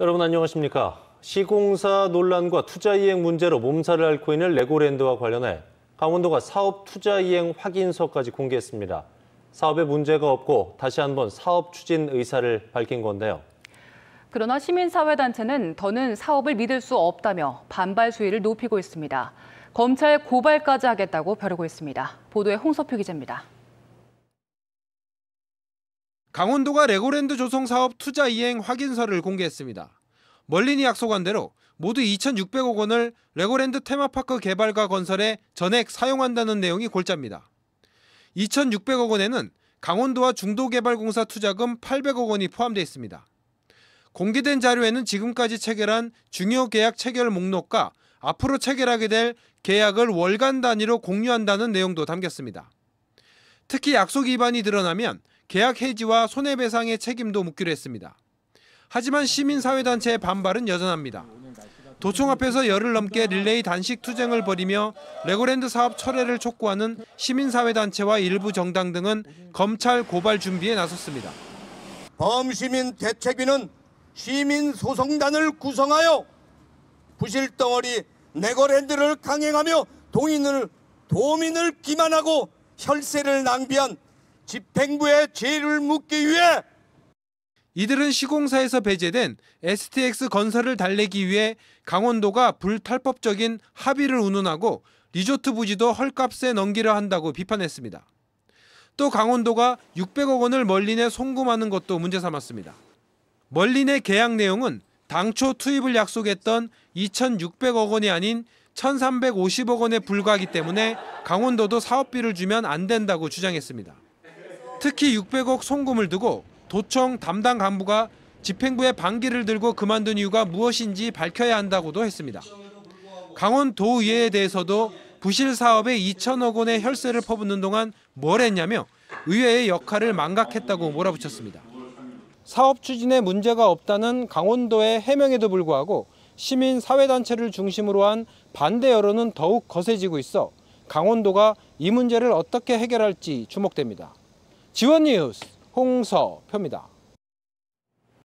여러분 안녕하십니까? 시공사 논란과 투자 이행 문제로 몸살을 앓고 있는 레고랜드와 관련해 강원도가 사업 투자 이행 확인서까지 공개했습니다. 사업에 문제가 없고 다시 한번 사업 추진 의사를 밝힌 건데요. 그러나 시민사회단체는 더는 사업을 믿을 수 없다며 반발 수위를 높이고 있습니다. 검찰 고발까지 하겠다고 벼르고 있습니다. 보도에 홍서표 기자입니다. 강원도가 레고랜드 조성 사업 투자 이행 확인서를 공개했습니다. 멀린이 약속한 대로 모두 2,600억 원을 레고랜드 테마파크 개발과 건설에 전액 사용한다는 내용이 골자입니다. 2,600억 원에는 강원도와 중도개발공사 투자금 800억 원이 포함되어 있습니다. 공개된 자료에는 지금까지 체결한 중요 계약 체결 목록과 앞으로 체결하게 될 계약을 월간 단위로 공유한다는 내용도 담겼습니다. 특히 약속 위반이 드러나면 계약 해지와 손해배상의 책임도 묻기로 했습니다. 하지만 시민사회단체의 반발은 여전합니다. 도청 앞에서 열흘 넘게 릴레이 단식 투쟁을 벌이며 레고랜드 사업 철회를 촉구하는 시민사회단체와 일부 정당 등은 검찰 고발 준비에 나섰습니다. 범시민 대책위는 시민소송단을 구성하여 부실덩어리 레고랜드를 강행하며 동인을 도민을 기만하고 혈세를 낭비한 집행부의 죄를 묻기 위해 이들은 시공사에서 배제된 STX 건설을 달래기 위해 강원도가 불탈법적인 합의를 운운하고 리조트 부지도 헐값에 넘기려 한다고 비판했습니다. 또 강원도가 600억 원을 멀린에 송금하는 것도 문제 삼았습니다. 멀린의 계약 내용은 당초 투입을 약속했던 2,600억 원이 아닌 1,350억 원에 불과하기 때문에 강원도도 사업비를 주면 안 된다고 주장했습니다. 특히 600억 송금을 두고 도청 담당 간부가 집행부의 반기를 들고 그만둔 이유가 무엇인지 밝혀야 한다고도 했습니다. 강원도의회에 대해서도 부실 사업에 2천억 원의 혈세를 퍼붓는 동안 뭘 했냐며 의회의 역할을 망각했다고 몰아붙였습니다. 사업 추진에 문제가 없다는 강원도의 해명에도 불구하고 시민 사회단체를 중심으로 한 반대 여론은 더욱 거세지고 있어 강원도가 이 문제를 어떻게 해결할지 주목됩니다. 지원 뉴스 홍서표입니다.